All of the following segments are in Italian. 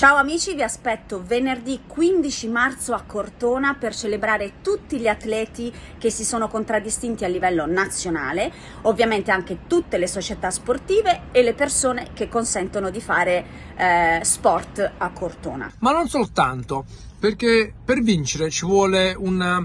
Ciao amici, vi aspetto venerdì 15 marzo a Cortona per celebrare tutti gli atleti che si sono contraddistinti a livello nazionale, ovviamente anche tutte le società sportive e le persone che consentono di fare eh, sport a Cortona. Ma non soltanto, perché per vincere ci vuole una,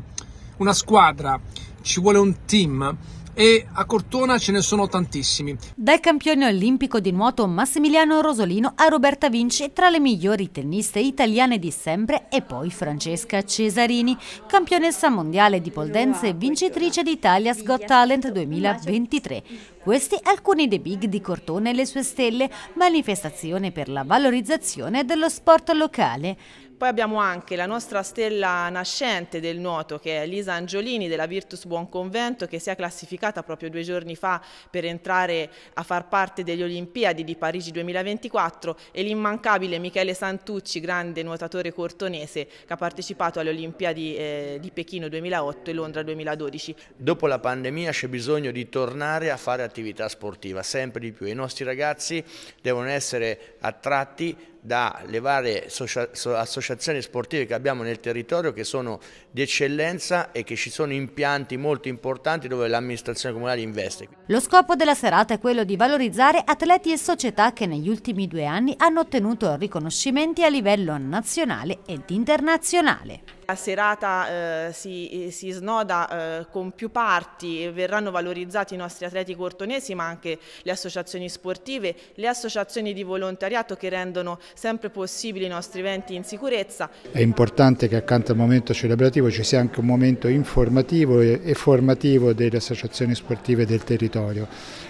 una squadra, ci vuole un team e a Cortona ce ne sono tantissimi. Dal campione olimpico di nuoto Massimiliano Rosolino a Roberta Vinci tra le migliori tenniste italiane di sempre e poi Francesca Cesarini, campionessa mondiale di pole dance e vincitrice d'Italia's Got Talent 2023. Questi alcuni dei big di Cortona e le sue stelle, manifestazione per la valorizzazione dello sport locale. Poi abbiamo anche la nostra stella nascente del nuoto che è Lisa Angiolini della Virtus Buon Convento che si è classificata proprio due giorni fa per entrare a far parte delle Olimpiadi di Parigi 2024 e l'immancabile Michele Santucci, grande nuotatore cortonese che ha partecipato alle Olimpiadi eh, di Pechino 2008 e Londra 2012. Dopo la pandemia c'è bisogno di tornare a fare attività sportiva sempre di più. I nostri ragazzi devono essere attratti dalle varie associazioni sportive che abbiamo nel territorio che sono di eccellenza e che ci sono impianti molto importanti dove l'amministrazione comunale investe. Lo scopo della serata è quello di valorizzare atleti e società che negli ultimi due anni hanno ottenuto riconoscimenti a livello nazionale ed internazionale. La serata eh, si, eh, si, snoda eh, con più parti, verranno valorizzati i nostri atleti cortonesi ma anche le associazioni sportive, le associazioni di volontariato che rendono sempre possibili i nostri eventi in sicurezza. È importante che accanto al momento celebrativo ci sia anche un momento informativo e formativo delle associazioni sportive del territorio.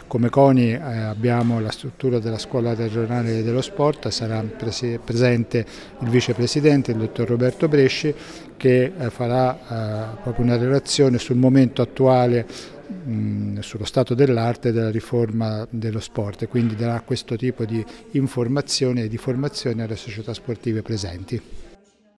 Come CONI eh, abbiamo la struttura della scuola regionale dello sport, sarà presente il vicepresidente, il dottor Roberto Bresci che eh, farà eh, proprio una relazione sul momento attuale sullo stato dell'arte della riforma dello sport e quindi darà questo tipo di informazione e di formazione alle società sportive presenti.